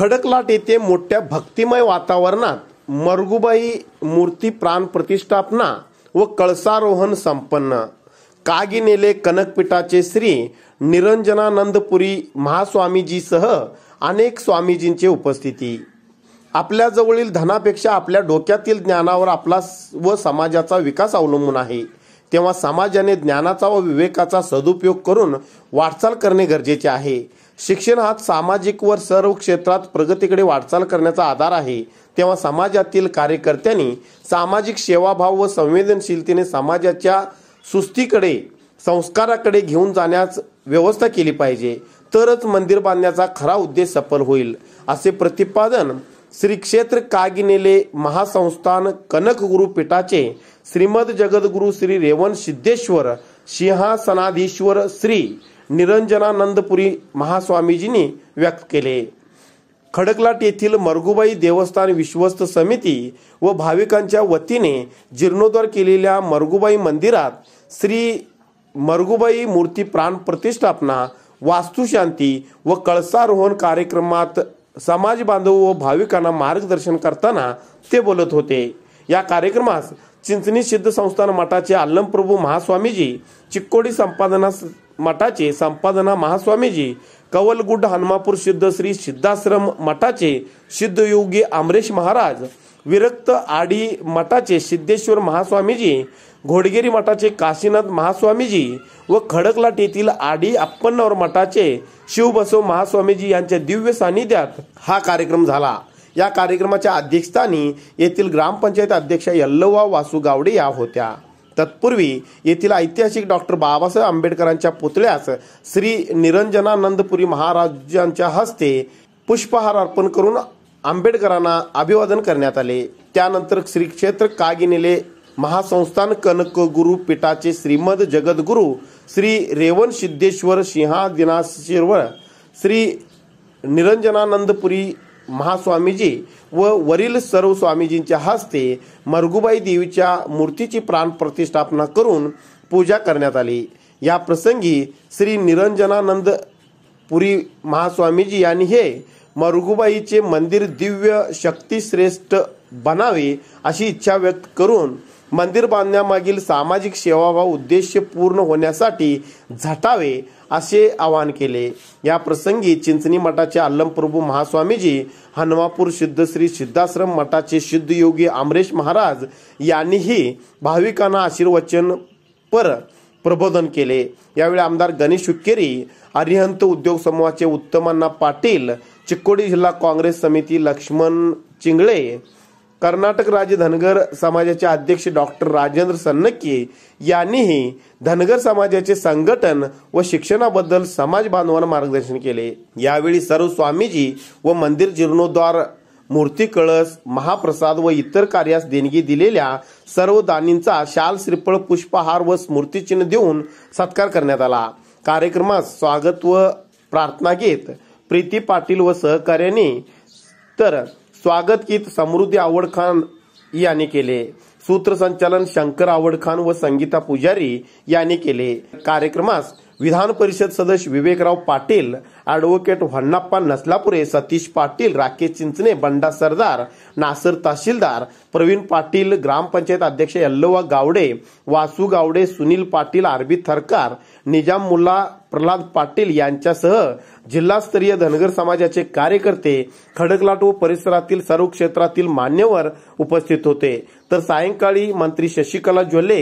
खडकलाट येथे मोठ्या भक्तिमय वातावरणात मरगुबाई मूर्ती प्राण प्रतिष्ठापना व कळसारोहण संपन्न कागिनेले कनकपीठाचे श्री निरंजनानंदपुरी महास्वामीजीसह अनेक स्वामीजींचे उपस्थिती आपल्याजवळील धनापेक्षा आपल्या डोक्यातील ज्ञानावर आपला व समाजाचा विकास अवलंबून आहे तेव्हा समाजाने ज्ञानाचा व विवेकाचा सदुपयोग करून वाटचाल करणे गरजेचे आहे शिक्षण हा सामाजिक व सर्व क्षेत्रात प्रगतीकडे वाटचाल करण्याचा आधार आहे तेव्हा समाजातील कार्यकर्त्यांनी सामाजिक सेवाभाव व संवेदनशीलतेने समाजाच्या सुस्तीकडे संस्काराकडे घेऊन जाण्यास व्यवस्था केली पाहिजे तरच मंदिर बांधण्याचा खरा उद्देश सफल होईल असे प्रतिपादन श्री क्षेत्र कागिनेले महासंस्थान कनक गुरुपीठाचे श्रीमद जगद्गुरु श्री रेवन सिद्धेश्वर सिंहासनाधीश्वर श्री निरंजनानंदपुरी महास्वामीजींनी व्यक्त केले खडकलाट येथील मरगुबाई देवस्थान विश्वस्त समिती व भाविकांच्या वतीने जीर्णोद्धार केलेल्या मरगुबाई मंदिरात श्री मरगुबाई मूर्ती प्राण प्रतिष्ठापना वास्तुशांती व कळसारोहण कार्यक्रमात समाज बांधव व भाविकांना मार्गदर्शन करताना ते बोलत होते या कार्यक्रमास चिंचणी सिद्ध संस्थान मठाचे आल्लमप्रभू महास्वामीजी चिक्कोडी संपादना मठाचे संपादना महास्वामीजी कवलगुड हनुमापूर सिद्ध श्री सिद्धाश्रम मठाचे सिद्धयोगी आमरेश महाराज विरक्त आडी मठाचे सिद्धेश्वर महास्वामीजी घोडगेरी मठाचे काशीनाथ महास्वामीजी व खडकलाट येथील आडी अप्पनवर मठाचे शिवबसव महास्वामीजी यांच्या दिव्य सानिध्यात हा कार्यक्रम झाला या कार्यक्रमाच्या अध्यक्षस्थानी येथील ग्रामपंचायत अध्यक्षा यल्लोवा वासू गावडे या होत्या तत्पूर्वी येथील ऐतिहासिक डॉक्टर बाबासाहेब आंबेडकरांच्या पुतळ्यास श्री निरंजनानंदपुरी महाराजांच्या हस्ते पुष्पहार अर्पण करून आंबेडकरांना अभिवादन करण्यात आले त्यानंतर श्री क्षेत्र कागिनेले महासंस्थान कनक गुरु पीठाचे श्रीमद जगद्गुरु श्री रेवन सिद्धेश्वर सिंहादिनाशिरवळ श्री निरंजनानंदपुरी महास्वामीजी व वरील सर्व स्वामीजींच्या हस्ते मरगुबाई देवीच्या मूर्तीची प्राण प्रतिष्ठापना करून पूजा करण्यात आली या प्रसंगी श्री निरंजनानंद पुरी महास्वामीजी यांनी हे मरुगुबाईचे मंदिर दिव्य शक्तीश्रेष्ठ बनावे अशी इच्छा व्यक्त करून मंदिर बांधण्यामागील सामाजिक सेवा व उद्देश पूर्ण होण्यासाठी झटावे असे आवाहन केले या प्रसंगी चिंचणी मठाचे अल्लमप्रभू महास्वामीजी हनुमापूर सिद्ध श्री सिद्धाश्रम मठाचे सिद्धयोगी आमरेश महाराज यांनीही भाविकांना आशीर्वचन पर प्रबोधन केले यावेळी आमदार गणेश शुक्केरी अरिहंत उद्योग समूहाचे उत्तमांना पाटील चिक्कोडी जिल्हा काँग्रेस समिती लक्ष्मण चिंगळे कर्नाटक राज्य धनगर समाजाचे अध्यक्ष डॉक्टर राजेंद्र सन्नके यांनीही धनगर समाजाचे संघटन व शिक्षणाबद्दल समाज बांधवांना मार्गदर्शन केले यावेळी सर्व स्वामीजी व मंदिर जीर्णोद्वार मूर्ती कळस महाप्रसाद व इतर कार्यास देणगी दिलेल्या सर्व दानींचा शाल श्रीफळ पुष्पहार व स्मृतिचिन्ह देऊन सत्कार करण्यात आला कार्यक्रमास स्वागत व प्रार्थना घेत प्रीती पाटील व सहकार्याने तर स्वागत गीत समृद्धी आवडखान यांनी केले सूत्रसंचालन शंकर आवडखान व संगीता पुजारी यांनी केले कार्यक्रमास विधान परिषद सदस्य विवेकराव पाटील ॲडव्होकेट व्हन्नाप्पा नसलापुरे सतीश पाटील राकेश चिंचणे बंडा सरदार नासर तहसीलदार प्रवीण पाटील ग्रामपंचायत अध्यक्ष यल्लोवा गावडे वासू गावडे सुनील पाटील आरबी थरकार निजाम मुल्ला प्रल्हाद पाटील यांच्यासह जिल्हास्तरीय धनगर समाजाचे कार्यकर्ते खडकलाट व परिसरातील सर्व क्षेत्रातील मान्यवर उपस्थित होते तर सायंकाळी मंत्री शशिकला ज्वले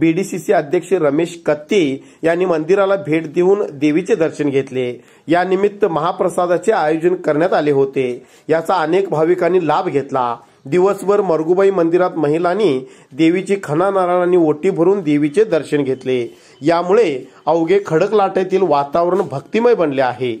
बीडीसीसी अध्यक्ष रमेश कत्ती यांनी मंदिराला भेट देऊन देवीचे दर्शन घेतले या निमित्त महाप्रसादाचे आयोजन करण्यात आले होते याचा अनेक भाविकांनी लाभ घेतला दिवसभर मरगुबाई मंदिरात महिलांनी देवीची खना नारळांनी ओटी भरून देवीचे दर्शन घेतले यामुळे अवघे खडक लाटेतील वातावरण भक्तिमय बनले आहे